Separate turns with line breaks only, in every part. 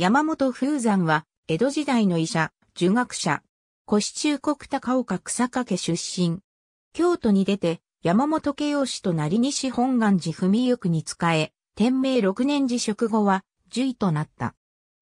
山本風山は、江戸時代の医者、儒学者、古市中国高岡草掛出身。京都に出て、山本慶養氏となり西本願寺文行に仕え、天明6年辞職後は、獣医となった。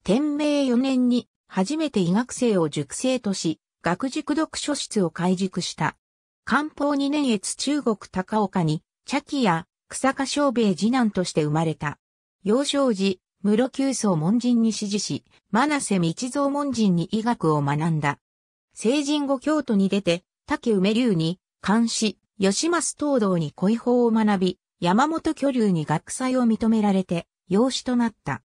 天明4年に、初めて医学生を塾生とし、学塾読書室を開塾した。漢方2年越中国高岡に、茶器や草加小兵次男として生まれた。幼少時、室久宗門人に指示し、真瀬道蔵門人に医学を学んだ。成人後京都に出て、竹梅流に、監視、吉松東道に恋法を学び、山本巨流に学祭を認められて、養子となった。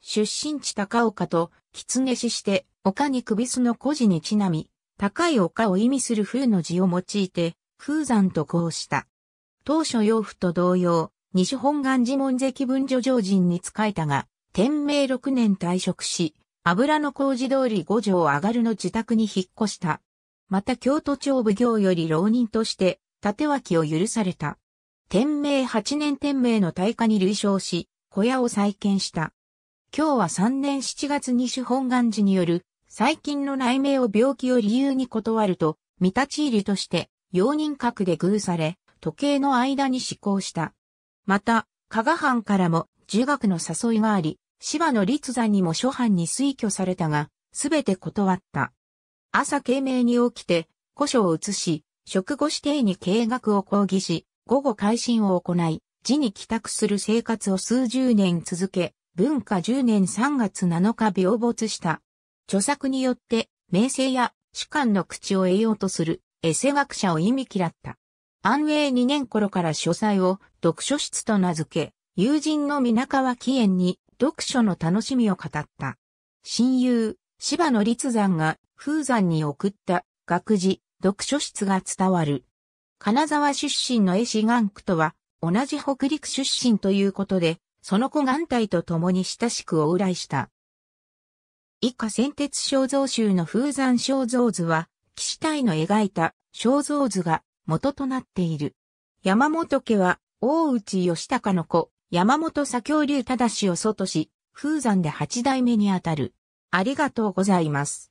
出身地高岡と、狐死して、丘に首すの孤児にちなみ、高い丘を意味する風の字を用いて、風山とこうした。当初養父と同様、西本願寺門跡文書上人に仕えたが、天明6年退職し、油の工事通り五条上がるの自宅に引っ越した。また京都町奉行より浪人として、縦脇を許された。天明8年天明の大火に累勝し、小屋を再建した。今日は3年7月に主本願寺による、最近の内名を病気を理由に断ると、見立ち入りとして、容認格で偶され、時計の間に施行した。また、加賀藩からも儒学の誘いがあり、芝野立山にも諸藩に推挙されたが、すべて断った。朝慶明に起きて、古書を移し、食後指定に計学を講義し、午後改心を行い、寺に帰宅する生活を数十年続け、文化10年3月7日病没した。著作によって、名声や主観の口を得ようとする、エセ学者を意味嫌った。安永2年頃から書斎を読書室と名付け、友人の皆川紀園に読書の楽しみを語った。親友、柴野立山が風山に送った学事、読書室が伝わる。金沢出身の絵師岩区とは同じ北陸出身ということで、その子岩帯と共に親しく往来した。以下先鉄肖像集の風山肖像図は、騎士隊の描いた肖像図が元となっている。山本家は大内義高の子、山本左京流正を外し、風山で八代目にあたる。ありがとうございます。